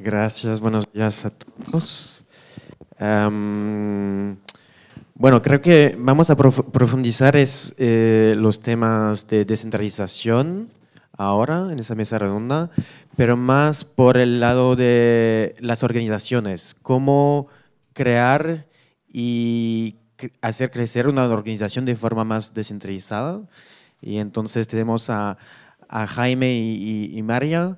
Gracias, buenos días a todos. bueno, creo que vamos a profundizar eh, los temas de descentralización ahora en esa mesa redonda, pero más por el lado de las organizaciones, cómo crear y hacer crecer una organización de forma más descentralizada. Y entonces tenemos a, Jaime y, María.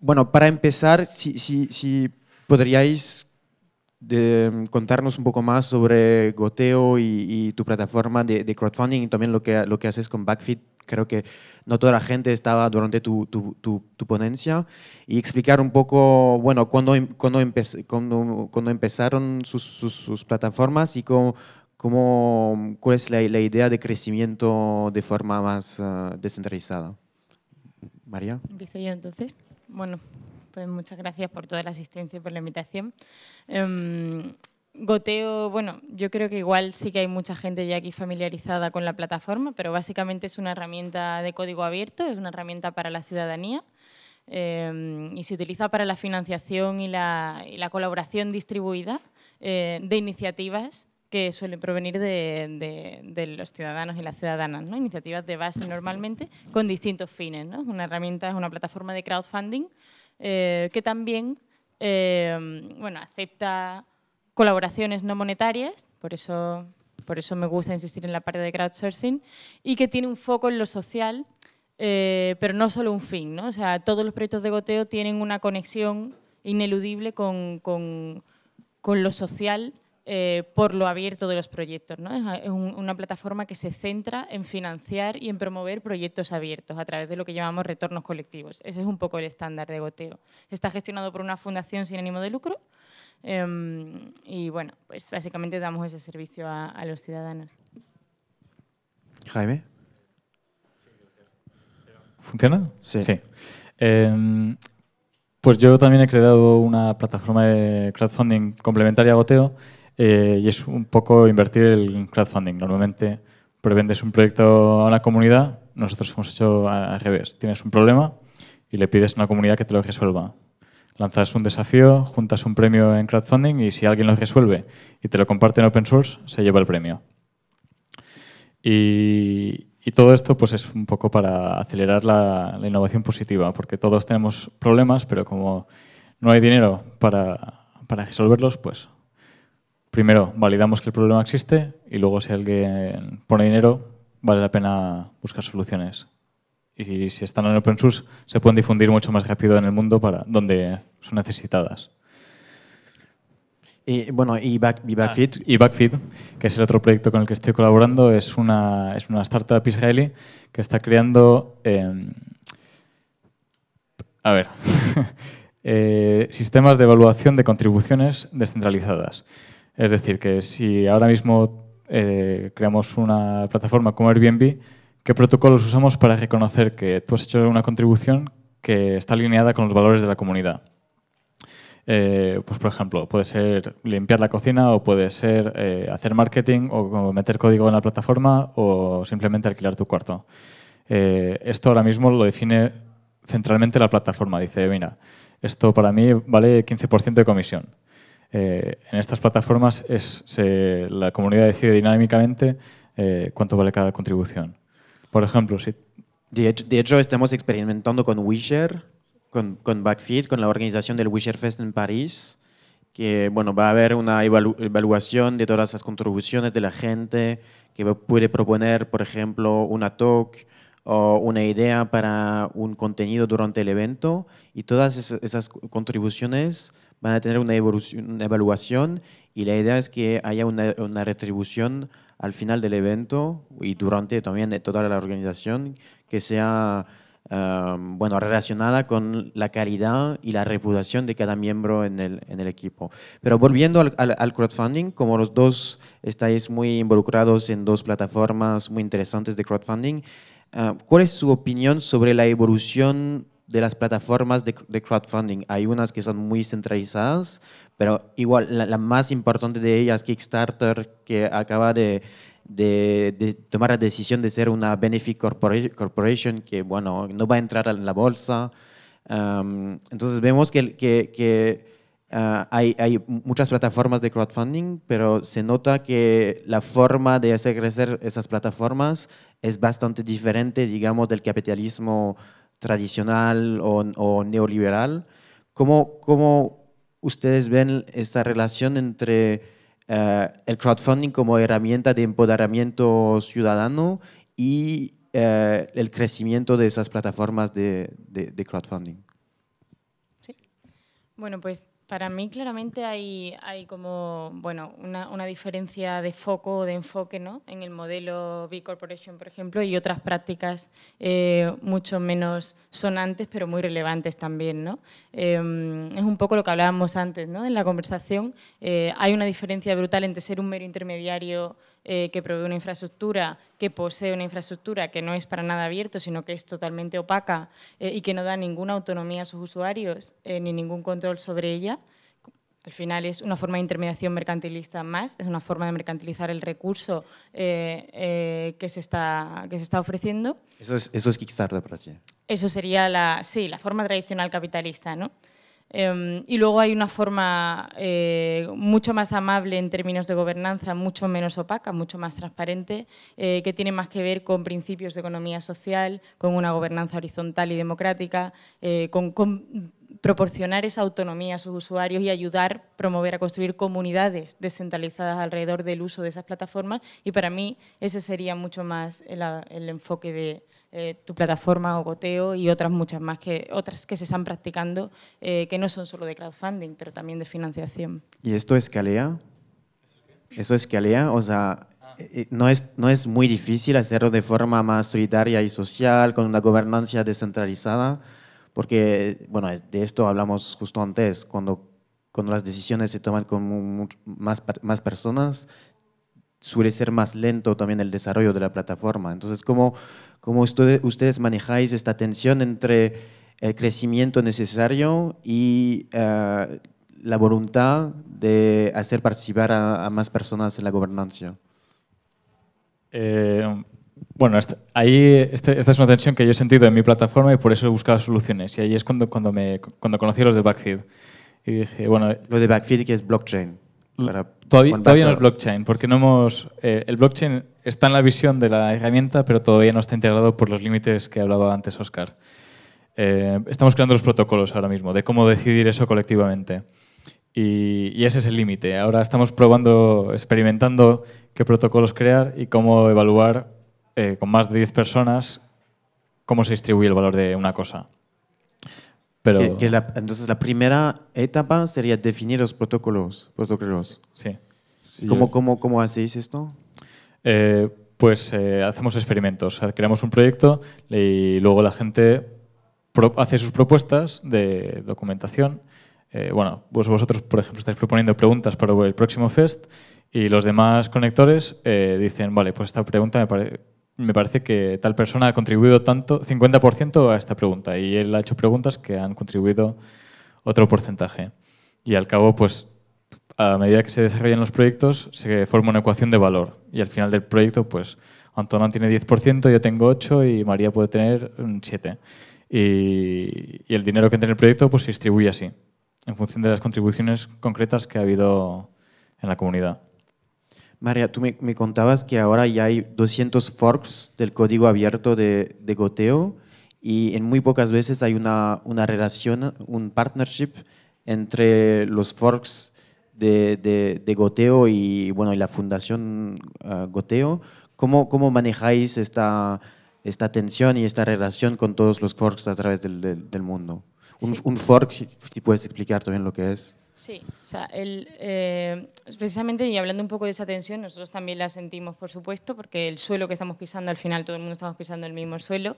Bueno, para empezar, si, si podríais de contarnos un poco más sobre Goteo y, tu plataforma de, crowdfunding y también lo que, lo que haces con Backfit. Creo que no toda la gente estaba durante tu, tu, tu, ponencia y explicar un poco, bueno, cuándo, em, cuando empezaron sus, sus, sus, plataformas y cómo, cómo cuál es la, idea de crecimiento de forma más ah, descentralizada. María. Empiezo yo entonces. Bueno, pues muchas gracias por toda la asistencia y por la invitación. Em, goteo, bueno, yo creo que igual sí que hay mucha gente ya aquí familiarizada con la plataforma, pero básicamente es una herramienta de código abierto, es una herramienta para la ciudadanía. Em, y se utiliza para la financiación y la, colaboración distribuida eh, de iniciativas que suelen provenir de, los ciudadanos y las ciudadanas, iniciativas de base normalmente con distintos fines. una herramienta, es una plataforma de crowdfunding eh, que también eh, bueno, acepta colaboraciones no monetarias, por eso, por eso me gusta insistir en la parte de crowdsourcing, y que tiene un foco en lo social, eh, pero no solo un fin. O sea, todos los proyectos de goteo tienen una conexión ineludible con, con, con lo social eh, por lo abierto de los proyectos. ¿no? Es, una plataforma que se centra en financiar y en promover proyectos abiertos a través de lo que llamamos retornos colectivos. Ese es un poco el estándar de goteo. Está gestionado por una fundación sin ánimo de lucro em, y, bueno, pues básicamente damos ese servicio a, los ciudadanos. Jaime. ¿Funciona? Sí. Em, pues yo también he creado una plataforma de crowdfunding complementaria a Goteo eh, y es un poco invertir el crowdfunding. Normalmente prevendes un proyecto a una comunidad, nosotros hemos hecho al revés. Tienes un problema y le pides a una comunidad que te lo resuelva. Lanzas un desafío, juntas un premio en crowdfunding y si alguien lo resuelve y te lo comparte en open source, se lleva el premio. Y, todo esto pues, es un poco para acelerar la, innovación positiva, porque todos tenemos problemas, pero como no hay dinero para, para resolverlos, pues primero validamos que el problema existe y luego si alguien pone dinero, vale la pena buscar soluciones. Y si están en open source, se pueden difundir mucho más rápido en el mundo para donde son necesitadas. Y bueno, y, back, Backfeed. Ah, que es el otro proyecto con el que estoy colaborando, es una, es una startup israelí que está creando. Em, a ver. Eh, sistemas de evaluación de contribuciones descentralizadas. Es decir, que si ahora mismo eh, creamos una plataforma como Airbnb, ¿qué protocolos usamos para reconocer que tú has hecho una contribución que está alineada con los valores de la comunidad? Eh, pues por ejemplo, puede ser limpiar la cocina o puede ser eh, hacer marketing o meter código en la plataforma o simplemente alquilar tu cuarto. esto ahora mismo lo define centralmente la plataforma. Dice, mira, esto para mí vale 15% de comisión. Eh, en estas plataformas es, la comunidad decide dinámicamente eh, cuánto vale cada contribución. Por ejemplo, si... De hecho, estamos experimentando con Wisher, con, Backfeed, con la organización del Wisher Fest en París, que bueno, va a haber una evaluación de todas las contribuciones de la gente, que puede proponer, por ejemplo, una talk, o una idea para un contenido durante el evento y todas esas contribuciones van a tener una, evaluación y la idea es que haya una, retribución al final del evento y durante también toda la organización que sea bueno, relacionada con la calidad y la reputación de cada miembro en el, equipo. Pero volviendo al, crowdfunding, como los dos estáis muy involucrados en dos plataformas muy interesantes de crowdfunding, ah, ¿cuál es su opinión sobre la evolución de las plataformas de, crowdfunding. Hay unas que son muy centralizadas, pero igual la, más importante de ellas, Kickstarter, que acaba de, tomar la decisión de ser una Benefit Corporation, que bueno, no va a entrar en la bolsa. entonces vemos que, ah, hay, hay, muchas plataformas de crowdfunding, pero se nota que la forma de hacer crecer esas plataformas es bastante diferente, digamos, del capitalismo tradicional o, neoliberal. ¿Cómo, ¿Cómo, ustedes ven esta relación entre eh, el crowdfunding como herramienta de empoderamiento ciudadano y eh, el crecimiento de esas plataformas de, crowdfunding? Bueno, pues para mí claramente hay, hay como bueno una, diferencia de foco o de enfoque en el modelo B Corporation, por ejemplo, y otras prácticas eh, mucho menos sonantes, pero muy relevantes también. ¿no? Em, es un poco lo que hablábamos antes ¿no? en la conversación. Eh, hay una diferencia brutal entre ser un mero intermediario eh, que provee una infraestructura, que posee una infraestructura que no es para nada abierto, sino que es totalmente opaca eh, y que no da ninguna autonomía a sus usuarios eh, ni ningún control sobre ella. Al final es una forma de intermediación mercantilista más, es una forma de mercantilizar el recurso que, se está, que se está ofreciendo. Eso es, eso es Kickstarter para ti. Eso sería la, sí, la forma tradicional capitalista, ¿no? Em, y luego hay una forma eh, mucho más amable en términos de gobernanza, mucho menos opaca, mucho más transparente, eh, que tiene más que ver con principios de economía social, con una gobernanza horizontal y democrática, eh, con proporcionar esa autonomía a sus usuarios y ayudar, promover a construir comunidades descentralizadas alrededor del uso de esas plataformas y para mí ese sería mucho más el, enfoque de eh, tu plataforma o goteo y otras muchas más que otras que se están practicando eh, que no son solo de crowdfunding pero también de financiación. ¿Y esto escalea? ¿Eso escalea? O sea, eh, no es, no es muy difícil hacerlo de forma más solidaria y social, con una gobernanza descentralizada porque, bueno, de esto hablamos justo antes, cuando, cuando las decisiones se toman con más, más personas, suele ser más lento también el desarrollo de la plataforma. Entonces, ¿cómo, cómo ustedes manejáis esta tensión entre el crecimiento necesario y eh, la voluntad de hacer participar a, más personas en la gobernancia? Eh, bueno, este, ahí, este, esta es una tensión que yo he sentido en mi plataforma y por eso he buscado soluciones. Y ahí es cuando, cuando, me, cuando conocí a los de Backfeed. Y bueno... Lo de Backfeed que es blockchain. todavía, no es blockchain, porque no hemos... Eh, el blockchain está en la visión de la herramienta, pero todavía no está integrado por los límites que hablaba antes Oscar. Eh, estamos creando los protocolos ahora mismo de cómo decidir eso colectivamente. Y, y ese es el límite. Ahora estamos probando, experimentando qué protocolos crear y cómo evaluar eh, con más de 10 personas cómo se distribuye el valor de una cosa. Pero... entonces la primera etapa sería definir los protocolos. protocolos. Sí. cómo, hacéis esto? Eh, pues eh, hacemos experimentos. Creamos un proyecto y luego la gente hace sus propuestas de documentación. bueno, pues vosotros, por ejemplo, estáis proponiendo preguntas para el próximo Fest y los demás conectores dicen, vale, pues esta pregunta me parece me parece que tal persona ha contribuido tanto, 50% a esta pregunta, y él ha hecho preguntas que han contribuido otro porcentaje. Y al cabo, pues, a medida que se desarrollan los proyectos, se forma una ecuación de valor. Y al final del proyecto, pues, Antonio tiene 10%, yo tengo 8% y María puede tener 7%. Mm, y, y el dinero que entra en el proyecto pues, se distribuye así, en función de las contribuciones concretas que ha habido en la comunidad. María, tú me, contabas que ahora ya hay 200 forks del código abierto de, goteo y en muy pocas veces hay una, relación, un partnership entre los forks de, Goteo y, bueno, y la fundación ah, Goteo. ¿Cómo, ¿Cómo, manejáis esta, esta tensión y esta relación con todos los forks a través del, mundo? Un, un fork, si puedes explicar también lo que es. Sí, o sea, eh, precisamente y hablando un poco de esa tensión, nosotros también la sentimos, por supuesto, porque el suelo que estamos pisando, al final todo el mundo estamos pisando el mismo suelo,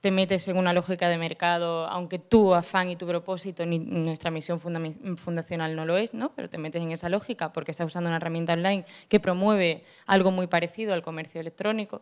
te metes en una lógica de mercado, aunque tu afán y tu propósito, ni nuestra misión fundacional no lo es, ¿no? pero te metes en esa lógica porque estás usando una herramienta online que promueve algo muy parecido al comercio electrónico.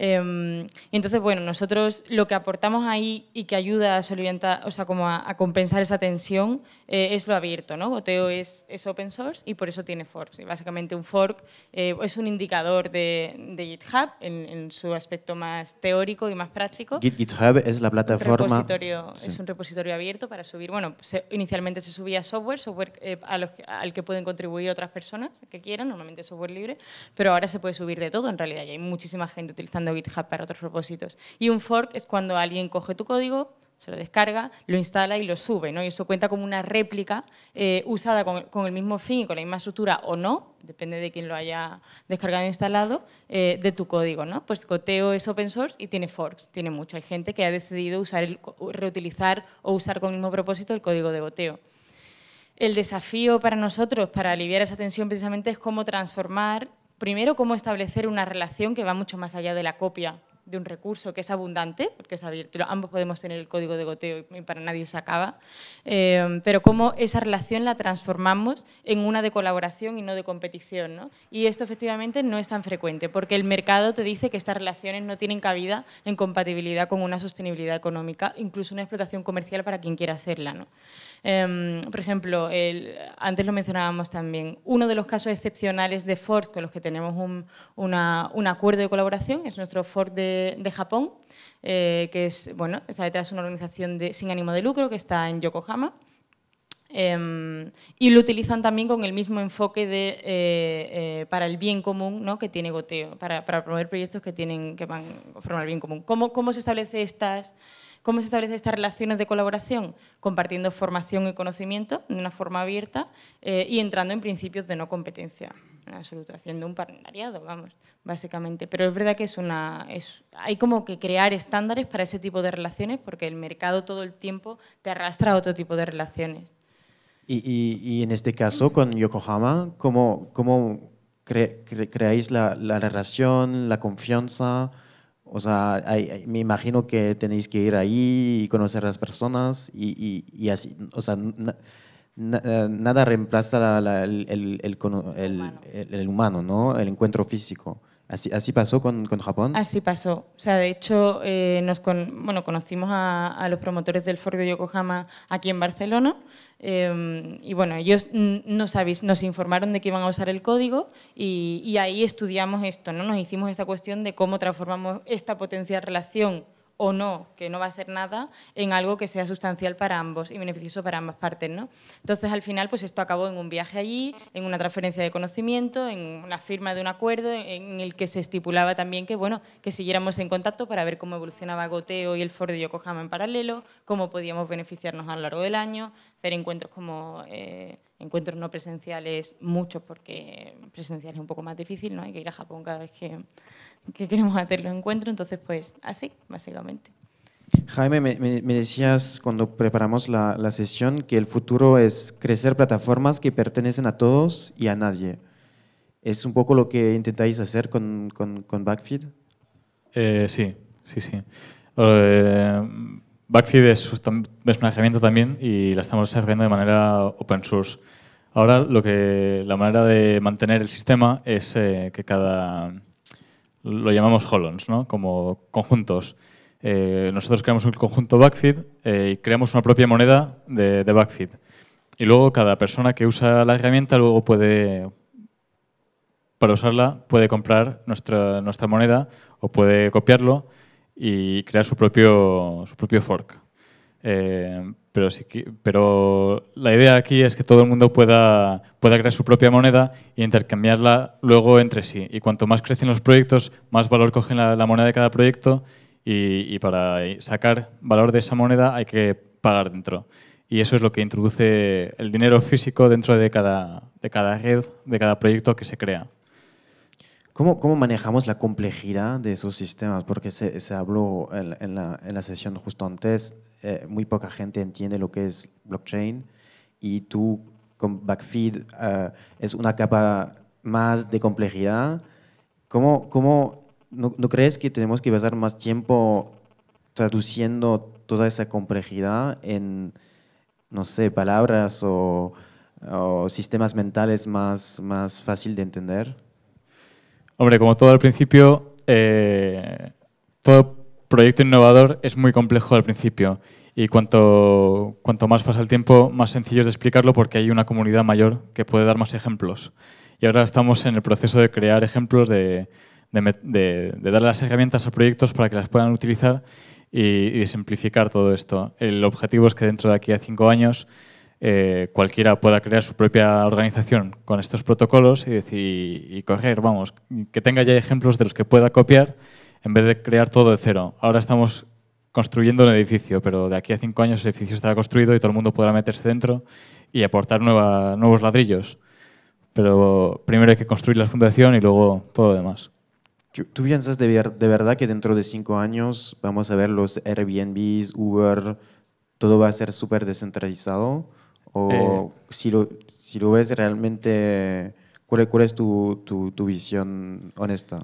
Em, entonces, bueno, nosotros lo que aportamos ahí y que ayuda a solventar, o sea, como a, compensar esa tensión eh, es lo abierto, ¿no? Goteo es, es, open source y por eso tiene forks. Y básicamente un fork eh, es un indicador de, de GitHub en, en, su aspecto más teórico y más práctico. GitHub es la plataforma... Un Es un repositorio abierto para subir, bueno, inicialmente se subía software, software eh, a los, al que pueden contribuir otras personas que quieran, normalmente software libre, pero ahora se puede subir de todo en realidad y hay muchísima gente utilizando GitHub para otros propósitos. Y un fork es cuando alguien coge tu código, se lo descarga, lo instala y lo sube, ¿no? Y eso cuenta como una réplica eh, usada con, el mismo fin y con la misma estructura o no, depende de quién lo haya descargado e instalado, eh, de tu código, ¿no? Pues goteo es open source y tiene forks, tiene mucho. Hay gente que ha decidido usar el, reutilizar o usar con el mismo propósito el código de Goteo. El desafío para nosotros, para aliviar esa tensión precisamente, es cómo transformar Primero, cómo establecer una relación que va mucho más allá de la copia de un recurso que es abundante, porque es abierto, ambos podemos tener el código de goteo y para nadie se acaba, eh, pero cómo esa relación la transformamos en una de colaboración y no de competición. Y esto efectivamente no es tan frecuente, porque el mercado te dice que estas relaciones no tienen cabida en compatibilidad con una sostenibilidad económica, incluso una explotación comercial para quien quiera hacerla. ¿no? Em, por ejemplo, el, antes lo mencionábamos también, uno de los casos excepcionales de Ford con los que tenemos un, acuerdo de colaboración es nuestro Ford de, Japón, eh, que es, bueno, está detrás de una organización de, sin ánimo de lucro que está en Yokohama. Em, y lo utilizan también con el mismo enfoque de, eh, eh, para el bien común ¿no? que tiene Goteo, para, promover proyectos que, tienen, que van a formar el bien común. ¿Cómo, cómo se establece estas, ¿Cómo se establecen estas relaciones de colaboración? Compartiendo formación y conocimiento de una forma abierta eh, y entrando en principios de no competencia en absoluto, haciendo un partenariado, vamos, básicamente. Pero es verdad que es una, hay como que crear estándares para ese tipo de relaciones porque el mercado todo el tiempo te arrastra a otro tipo de relaciones. Y, en este caso, con Yokohama, ¿cómo, creáis la, la relación, la confianza? O sea, me imagino que tenéis que ir ahí y conocer a las personas y, así, o sea, eh, nada reemplaza el, el, humano, ¿no? El encuentro físico. Así, pasó con, Japón. Así pasó. O sea, de hecho, eh, nos con, conocimos a, los promotores del Foro de Yokohama aquí en Barcelona. Eh, y bueno, ellos nos, nos informaron de que iban a usar el código y, ahí estudiamos esto, ¿no? Nos hicimos esta cuestión de cómo transformamos esta potencial relación o no, que no va a ser nada, en algo que sea sustancial para ambos y beneficioso para ambas partes. ¿no? Entonces, al final, pues esto acabó en un viaje allí, en una transferencia de conocimiento, en una firma de un acuerdo en el que se estipulaba también que, bueno, que siguiéramos en contacto para ver cómo evolucionaba Goteo y el Ford de Yokohama en paralelo, cómo podíamos beneficiarnos a lo largo del año, hacer encuentros como... Eh, encuentros no presenciales, muchos porque presenciales es un poco más difícil, ¿no? Hay que ir a Japón cada vez que que queremos hacer los encuentros, entonces pues así, básicamente. Jaime, me, decías cuando preparamos la, la, sesión que el futuro es crecer plataformas que pertenecen a todos y a nadie. ¿Es un poco lo que intentáis hacer con, con, Backfeed? Eh, sí, sí, sí. Eh, Backfeed es, es, una herramienta también y la estamos desarrollando de manera open source. Ahora lo que, la manera de mantener el sistema es eh, que cada lo llamamos holons, ¿no? como conjuntos. Eh, nosotros creamos un conjunto Backfeed eh, y creamos una propia moneda de, Backfeed. Y luego cada persona que usa la herramienta luego puede, para usarla, puede comprar nuestra, nuestra moneda o puede copiarlo y crear su propio, su propio fork. Eh, pero, la idea aquí es que todo el mundo pueda, crear su propia moneda y intercambiarla luego entre sí. Y cuanto más crecen los proyectos, más valor cogen la, moneda de cada proyecto y, para sacar valor de esa moneda hay que pagar dentro. Y eso es lo que introduce el dinero físico dentro de cada, de cada red, de cada proyecto que se crea. ¿Cómo, manejamos la complejidad de esos sistemas? Porque se, se habló en, la, en, la, sesión justo antes, eh, muy poca gente entiende lo que es blockchain y tú con Backfeed eh, es una capa más de complejidad. ¿Cómo, no, crees que tenemos que pasar más tiempo traduciendo toda esa complejidad en, no sé, palabras o, sistemas mentales más, más fácil de entender? Hombre, como todo al principio, eh, todo proyecto innovador es muy complejo al principio y cuanto, más pasa el tiempo, más sencillo es de explicarlo porque hay una comunidad mayor que puede dar más ejemplos. Y ahora estamos en el proceso de crear ejemplos, de, de, darle las herramientas a proyectos para que las puedan utilizar y, y simplificar todo esto. El objetivo es que dentro de aquí a cinco años eh, cualquiera pueda crear su propia organización con estos protocolos y, decir, vamos, que tenga ya ejemplos de los que pueda copiar en vez de crear todo de cero. Ahora estamos construyendo un edificio, pero de aquí a cinco años el edificio estará construido y todo el mundo podrá meterse dentro y aportar nuevos ladrillos. Pero primero hay que construir la fundación y luego todo lo demás. ¿Tú piensas de, de verdad que dentro de cinco años vamos a ver los Airbnbs, Uber, todo va a ser súper descentralizado? O eh, si, lo, si lo ves realmente, ¿cuál, es tu, visión honesta?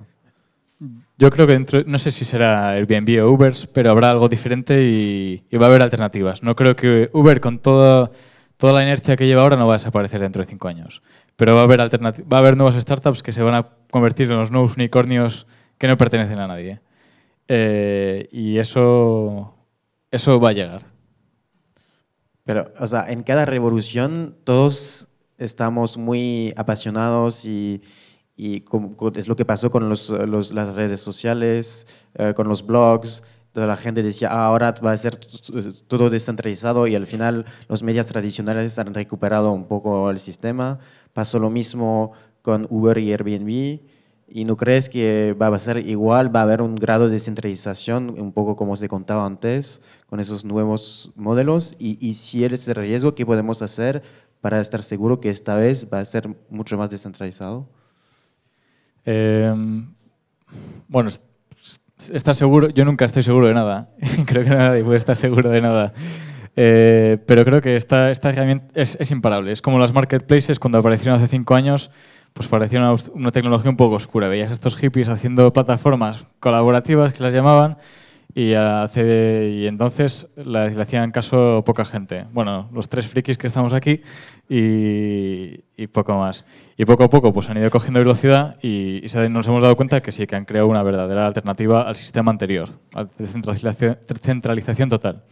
Yo creo que dentro, no sé si será Airbnb o Uber, pero habrá algo diferente y, va a haber alternativas. No creo que Uber con toda, toda la inercia que lleva ahora no va a desaparecer dentro de cinco años. Pero va a haber, va a haber nuevas startups que se van a convertir en los nuevos unicornios que no pertenecen a nadie. Eh, y eso, eso va a llegar. Pero, o sea, en cada revolución todos estamos muy apasionados y, es lo que pasó con los, las redes sociales, eh, con los blogs. Toda la gente decía, ah, ahora va a ser todo descentralizado y al final los medios tradicionales han recuperado un poco el sistema. Pasó lo mismo con Uber y Airbnb. ¿Y no crees que va a ser igual? ¿Va a haber un grado de descentralización, un poco como se contaba antes, con esos nuevos modelos y, y si es el riesgo, ¿qué podemos hacer para estar seguro que esta vez va a ser mucho más descentralizado? Em, bueno, está seguro, yo nunca estoy seguro de nada, creo que nadie puede estar seguro de nada. Eh, pero creo que esta, herramienta es, imparable. Es como las marketplaces cuando aparecieron hace cinco años, pues parecía una, una tecnología un poco oscura. Veías a estos hippies haciendo plataformas colaborativas que las llamaban, y, hace, y entonces la hacían caso poca gente. Bueno, los tres frikis que estamos aquí y, poco más. Y poco a poco pues, han ido cogiendo velocidad y, nos hemos dado cuenta que sí, que han creado una verdadera alternativa al sistema anterior, a la centralización total.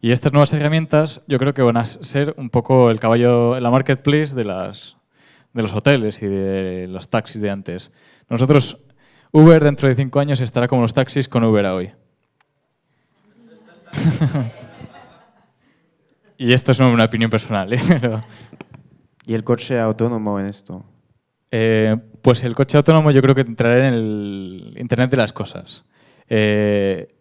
Y estas nuevas herramientas yo creo que van a ser un poco el caballo, la marketplace de, de los hoteles y de los taxis de antes. Nosotros, Uber dentro de cinco años estará como los taxis con Uber hoy y esto es una opinión personal. ¿eh? ¿Y el coche autónomo en esto? Eh, pues el coche autónomo yo creo que entrará en el Internet de las Cosas. Eh,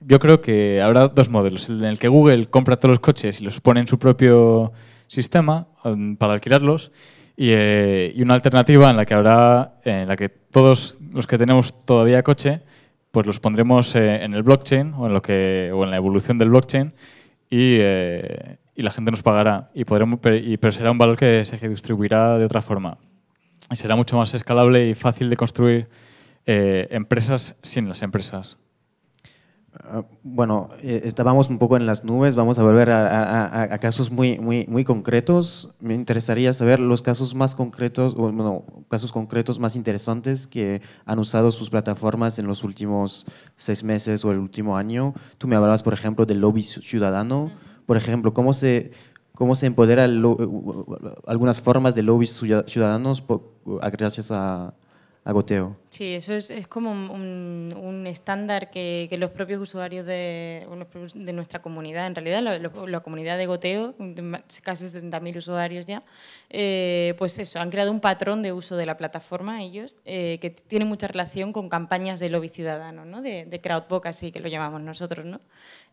yo creo que habrá dos modelos, el en el que Google compra todos los coches y los pone en su propio sistema mm, para alquilarlos y, y, una alternativa en la que habrá, en la que todos los que tenemos todavía coche pues los pondremos eh, en el blockchain o en, lo que, o en la evolución del blockchain y, eh, la gente nos pagará, y pero será un valor que se distribuirá de otra forma. Y será mucho más escalable y fácil de construir eh, empresas sin las empresas. Ah, bueno, eh, estábamos un poco en las nubes, vamos a volver a, casos muy, muy, muy concretos. Me interesaría saber los casos más concretos, o bueno, casos concretos más interesantes que han usado sus plataformas en los últimos seis meses o el último año. Tú me hablabas, por ejemplo, del lobby ciudadano. Por ejemplo, ¿cómo se, cómo se empodera algunas formas de lobbies ciudadanos gracias a, goteo. Sí, eso es, como un, estándar que, los propios usuarios de, de nuestra comunidad, en realidad la, comunidad de goteo, casi 70.000 usuarios ya, eh, pues eso, han creado un patrón de uso de la plataforma ellos, eh, que tiene mucha relación con campañas de lobby ciudadano, ¿no? de, de así que lo llamamos nosotros. ¿no?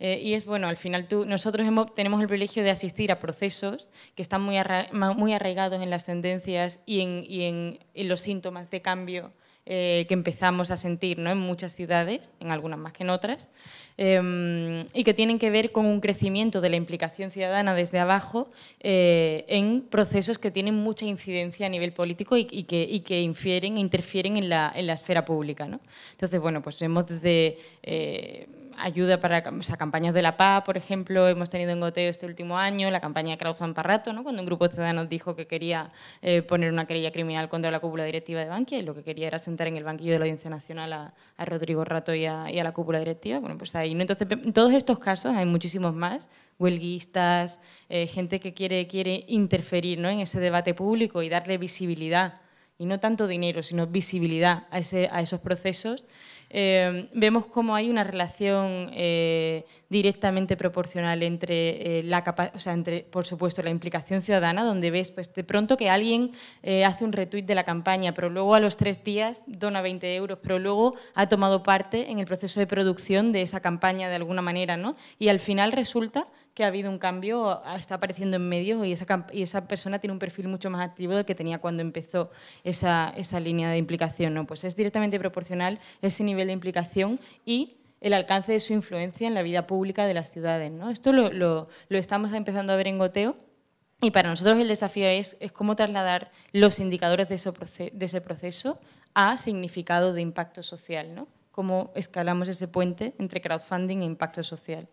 Eh, y es bueno, al final tú, nosotros tenemos el privilegio de asistir a procesos que están muy, arraigados en las tendencias y en los síntomas de cambio eh, que empezamos a sentir ¿no? en muchas ciudades, en algunas más que en otras, em, y que tienen que ver con un crecimiento de la implicación ciudadana desde abajo eh, en procesos que tienen mucha incidencia a nivel político y, que, infieren e interfieren en la, esfera pública. Entonces, bueno, pues vemos desde eh, ayuda para campañas de la paz, por ejemplo, hemos tenido en Goteo este último año la campaña de para ¿no? cuando un grupo de ciudadanos dijo que quería eh, poner una querella criminal contra la cúpula directiva de Bankia lo que quería era sentar en el banquillo de la Audiencia Nacional a, Rodrigo Rato y a, la cúpula directiva. Bueno, pues ahí, ¿no? Entonces, en todos estos casos hay muchísimos más, huelguistas, eh, gente que quiere, quiere interferir ¿no? en ese debate público y darle visibilidad y no tanto dinero, sino visibilidad a, ese, a esos procesos Em, vemos cómo hay una relación eh, directamente proporcional entre, eh, la entre, por supuesto, la implicación ciudadana, donde ves pues, de pronto que alguien eh, hace un retweet de la campaña, pero luego a los tres días dona 20 euros, pero luego ha tomado parte en el proceso de producción de esa campaña de alguna manera, ¿no? Y al final resulta que ha habido un cambio, está apareciendo en medios y esa, persona tiene un perfil mucho más activo del que tenía cuando empezó esa, línea de implicación. ¿no? Pues es directamente proporcional ese nivel de implicación y el alcance de su influencia en la vida pública de las ciudades. ¿no? Esto lo, lo, lo estamos empezando a ver en goteo. Y para nosotros el desafío es, cómo trasladar los indicadores de, de, ese proceso a significado de impacto social, ¿no? Cómo escalamos ese puente entre crowdfunding e impacto social.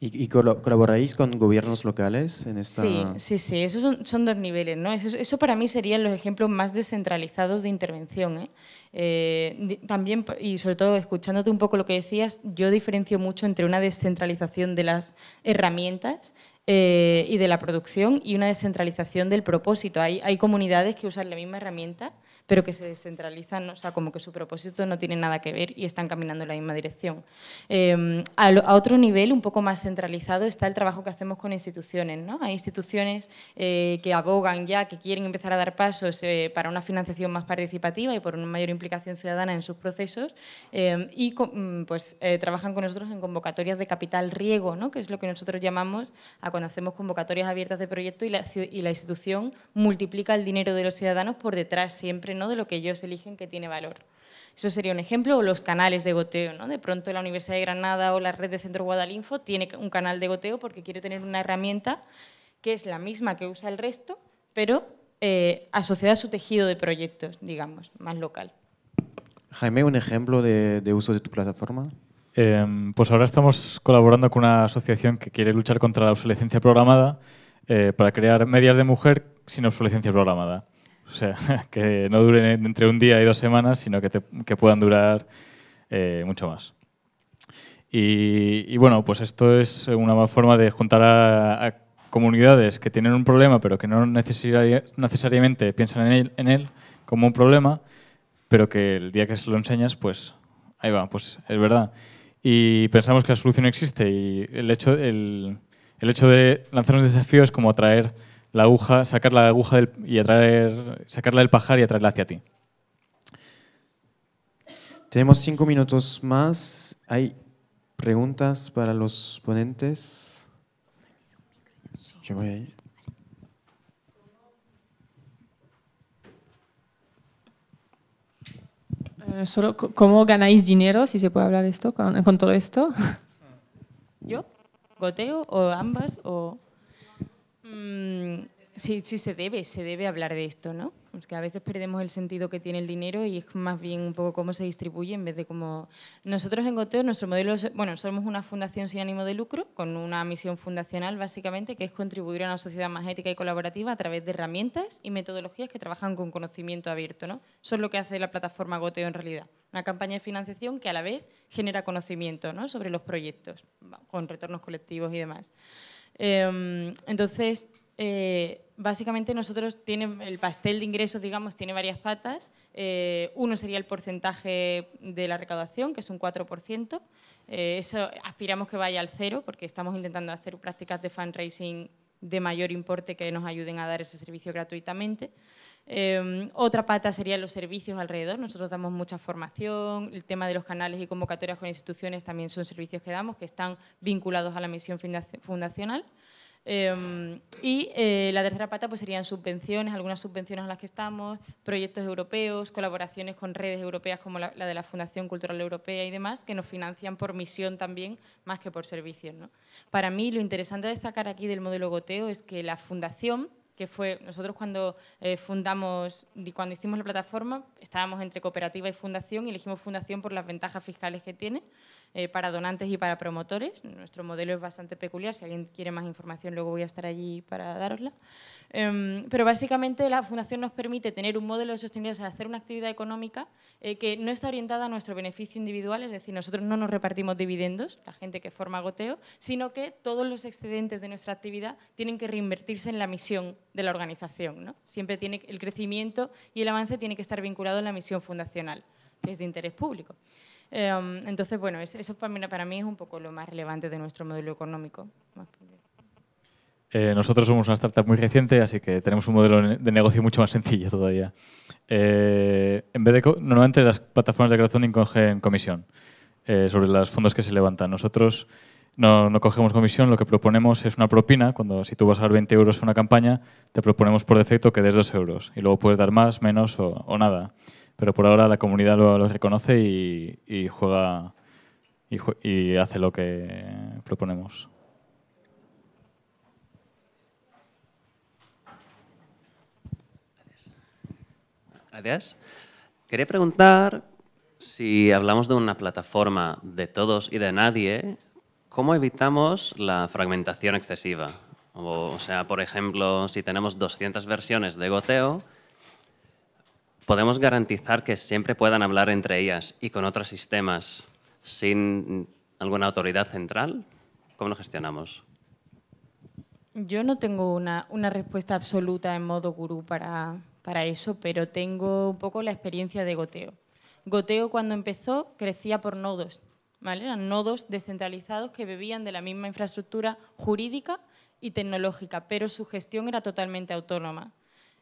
¿Y, colaboráis con gobiernos locales en esta...? Sí, sí, sí. Esos son, son dos niveles, ¿no? Eso, eso, para mí serían los ejemplos más descentralizados de intervención, ¿eh? Eh, también, y sobre todo escuchándote un poco lo que decías, yo diferencio mucho entre una descentralización de las herramientas eh, y de la producción y una descentralización del propósito. Hay, hay comunidades que usan la misma herramienta pero que se descentralizan, o sea, como que su propósito no tiene nada que ver y están caminando en la misma dirección. Em, a, otro nivel, un poco más centralizado, está el trabajo que hacemos con instituciones. Hay instituciones eh, que abogan ya, que quieren empezar a dar pasos eh, para una financiación más participativa y por una mayor implicación ciudadana en sus procesos em, y mm, pues eh, trabajan con nosotros en convocatorias de capital riego, que es lo que nosotros llamamos a cuando hacemos convocatorias abiertas de proyecto y la institución multiplica el dinero de los ciudadanos por detrás siempre de lo que ellos eligen que tiene valor. Eso sería un ejemplo, o los canales de goteo. De pronto la Universidad de Granada o la red de Centro Guadalinfo tiene un canal de goteo porque quiere tener una herramienta que es la misma que usa el resto, pero eh, asociada a su tejido de proyectos, digamos, más local. Jaime, ¿un ejemplo de, uso de tu plataforma? Em, pues ahora estamos colaborando con una asociación que quiere luchar contra la obsolescencia programada eh, para crear medias de mujer sin obsolescencia programada. O sea, que no duren entre un día y dos semanas, sino que, puedan durar eh, mucho más. Y, bueno, pues esto es una forma de juntar a, comunidades que tienen un problema, pero que no necesariamente piensan en él, como un problema, pero que el día que se lo enseñas, pues ahí va, pues es verdad. Y pensamos que la solución existe y el hecho, el, el hecho de lanzar un desafío es como atraer la aguja, sacar la aguja del, y atraer, sacarla del pajar y atraerla hacia ti. Tenemos cinco minutos más. ¿Hay preguntas para los ponentes? Eh, solo, ¿Cómo ganáis dinero, si se puede hablar esto, con, todo esto? ¿Yo? ¿Goteo o ambas? o mm, Sí, sí, se debe, se debe hablar de esto, ¿no? Es que a veces perdemos el sentido que tiene el dinero y es más bien un poco cómo se distribuye en vez de cómo... Nosotros en Goteo, nuestro modelo, bueno, somos una fundación sin ánimo de lucro, con una misión fundacional básicamente, que es contribuir a una sociedad más ética y colaborativa a través de herramientas y metodologías que trabajan con conocimiento abierto, ¿no? Eso es lo que hace la plataforma Goteo en realidad. Una campaña de financiación que a la vez genera conocimiento, ¿no? Sobre los proyectos, con retornos colectivos y demás. Em, entonces, eh, básicamente nosotros tiene el pastel de ingresos, digamos, tiene varias patas. Eh, uno sería el porcentaje de la recaudación, que es un 4%. Eh, eso aspiramos que vaya al cero, porque estamos intentando hacer prácticas de fundraising de mayor importe que nos ayuden a dar ese servicio gratuitamente. Em, otra pata serían los servicios alrededor. Nosotros damos mucha formación, el tema de los canales y convocatorias con instituciones también son servicios que damos, que están vinculados a la misión fundacional. Em, y eh, la tercera pata pues serían subvenciones, algunas subvenciones en las que estamos, proyectos europeos, colaboraciones con redes europeas como la, de la Fundación Cultural Europea y demás, que nos financian por misión también más que por servicios. Para mí lo interesante de destacar aquí del modelo goteo es que la fundación que fue nosotros cuando eh, fundamos y cuando hicimos la plataforma estábamos entre cooperativa y fundación y elegimos fundación por las ventajas fiscales que tiene eh, para donantes y para promotores. Nuestro modelo es bastante peculiar, si alguien quiere más información luego voy a estar allí para darosla. Em, pero básicamente la fundación nos permite tener un modelo de sostenibilidad, o hacer una actividad económica eh, que no está orientada a nuestro beneficio individual, es decir, nosotros no nos repartimos dividendos, la gente que forma goteo, sino que todos los excedentes de nuestra actividad tienen que reinvertirse en la misión de la organización. ¿no? Siempre tiene el crecimiento y el avance tiene que estar vinculado a la misión fundacional, que es de interés público. Em, entonces, bueno, eso para mí, para mí es un poco lo más relevante de nuestro modelo económico. Eh, nosotros somos una startup muy reciente, así que tenemos un modelo de negocio mucho más sencillo todavía. Eh, en vez de normalmente las plataformas de crowdfunding cogen comisión eh, sobre los fondos que se levantan. Nosotros no, cogemos comisión, lo que proponemos es una propina. Cuando si tú vas a dar 20 euros a una campaña, te proponemos por defecto que des 2 euros y luego puedes dar más, menos o nada pero por ahora la comunidad lo, reconoce y, juega y, hace lo que proponemos. Gracias. Quería preguntar si hablamos de una plataforma de todos y de nadie, ¿cómo evitamos la fragmentación excesiva? O, o sea, por ejemplo, si tenemos 200 versiones de goteo, podemos garantizar que siempre puedan hablar entre ellas y con otros sistemas sin alguna autoridad central? ¿Cómo lo gestionamos? Yo no tengo una, respuesta absoluta en modo gurú para, para eso, pero tengo un poco la experiencia de goteo. Goteo cuando empezó crecía por nodos, ¿vale? Eran nodos descentralizados que bebían de la misma infraestructura jurídica y tecnológica, pero su gestión era totalmente autónoma.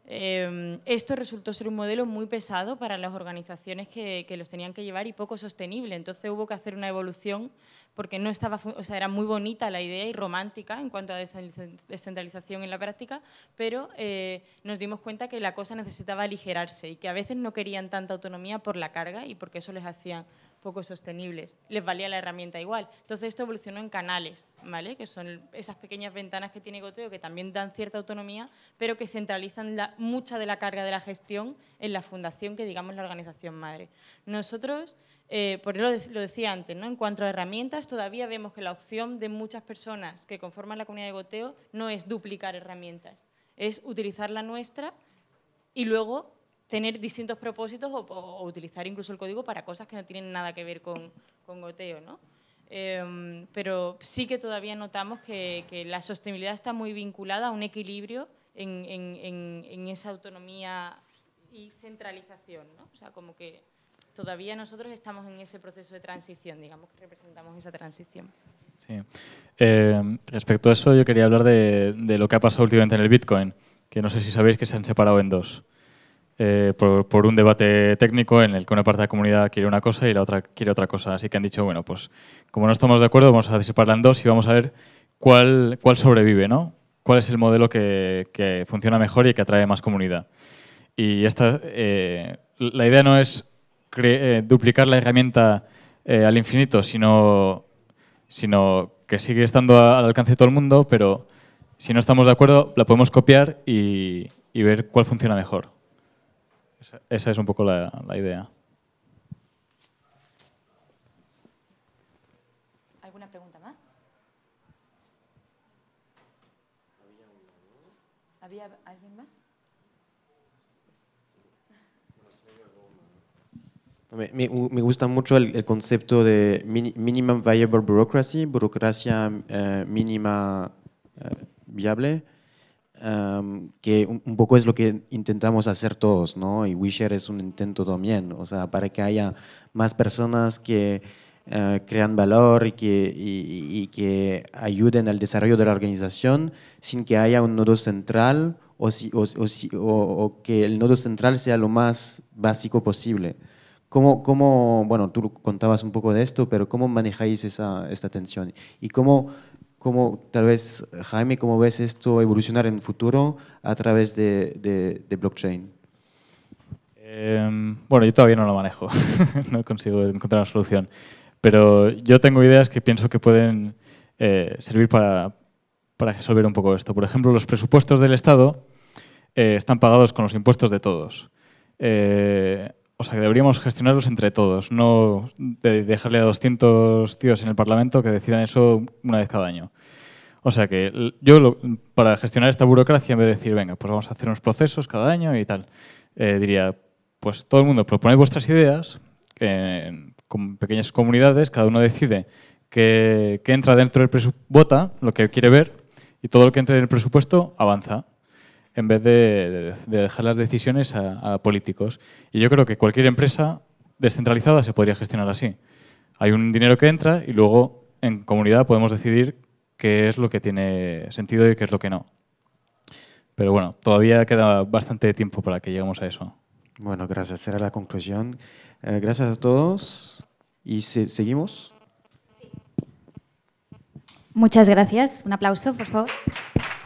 Em, esto resultó ser un modelo muy pesado para las organizaciones que, los tenían que llevar y poco sostenible. Entonces hubo que hacer una evolución porque no estaba, o sea, era muy bonita la idea y romántica en cuanto a descentralización en la práctica, pero eh, nos dimos cuenta que la cosa necesitaba aligerarse y que a veces no querían tanta autonomía por la carga y porque eso les hacía poco sostenibles. Les valía la herramienta igual. Entonces esto evolucionó en canales, ¿vale? Que son esas pequeñas ventanas que tiene Goteo que también dan cierta autonomía, pero que centralizan mucha de la carga de la gestión en la fundación, que digamos la organización madre. Nosotros eh, por eso lo, decía antes, ¿no? en cuanto a herramientas, todavía vemos que la opción de muchas personas que conforman la comunidad de goteo no es duplicar herramientas, es utilizar la nuestra y luego tener distintos propósitos o, utilizar incluso el código para cosas que no tienen nada que ver con, goteo. ¿no? Em, pero sí que todavía notamos que, la sostenibilidad está muy vinculada a un equilibrio en, en esa autonomía y centralización. ¿no? O sea, como que todavía nosotros estamos en ese proceso de transición, digamos que representamos esa transición. Sí. Eh, respecto a eso, yo quería hablar de, lo que ha pasado últimamente en el Bitcoin, que no sé si sabéis que se han separado en dos. Eh, por, un debate técnico en el que una parte de la comunidad quiere una cosa y la otra quiere otra cosa. Así que han dicho, bueno, pues como no estamos de acuerdo, vamos a separarla en dos y vamos a ver cuál, cuál sobrevive, ¿no? ¿Cuál es el modelo que, funciona mejor y que atrae más comunidad? Y esta, eh, la idea no es eh, duplicar la herramienta eh, al infinito, sino, sino que sigue estando al alcance de todo el mundo, pero si no estamos de acuerdo, la podemos copiar y, y ver cuál funciona mejor. Esa, es un poco la idea. Me, gusta mucho el, concepto de minimum viable bureaucracy, burocracia eh, mínima eh, viable, em, que un, poco es lo que intentamos hacer todos, ¿no? Y Wisher es un intento también, o sea, para que haya más personas que eh, crean valor y que, ayuden al desarrollo de la organización sin que haya un nodo central o que el nodo central sea lo más básico posible. ¿Cómo, bueno, tú contabas un poco de esto, pero cómo manejáis esta tensión? ¿Y cómo, cómo, tal vez, Jaime, cómo ves esto evolucionar en el futuro a través de, de, blockchain? Em, bueno, yo todavía no lo manejo, no consigo encontrar una solución, pero yo tengo ideas que pienso que pueden eh, servir para, resolver un poco esto. Por ejemplo, los presupuestos del Estado eh, están pagados con los impuestos de todos. Eh, o sea, que deberíamos gestionarlos entre todos, no dejarle a 200 tíos en el Parlamento que decidan eso una vez cada año. O sea que yo, para gestionar esta burocracia, en vez de decir, venga, pues vamos a hacer unos procesos cada año y tal, eh, diría, pues todo el mundo propone vuestras ideas, con pequeñas comunidades, cada uno decide qué entra dentro del presupuesto, vota lo que quiere ver, y todo lo que entra en el presupuesto avanza en vez de, dejar las decisiones a, políticos. Y yo creo que cualquier empresa descentralizada se podría gestionar así. Hay un dinero que entra y luego en comunidad podemos decidir qué es lo que tiene sentido y qué es lo que no. Pero bueno, todavía queda bastante tiempo para que lleguemos a eso. Bueno, gracias. Era la conclusión. Eh, gracias a todos y seguimos. Muchas gracias. Un aplauso, por favor.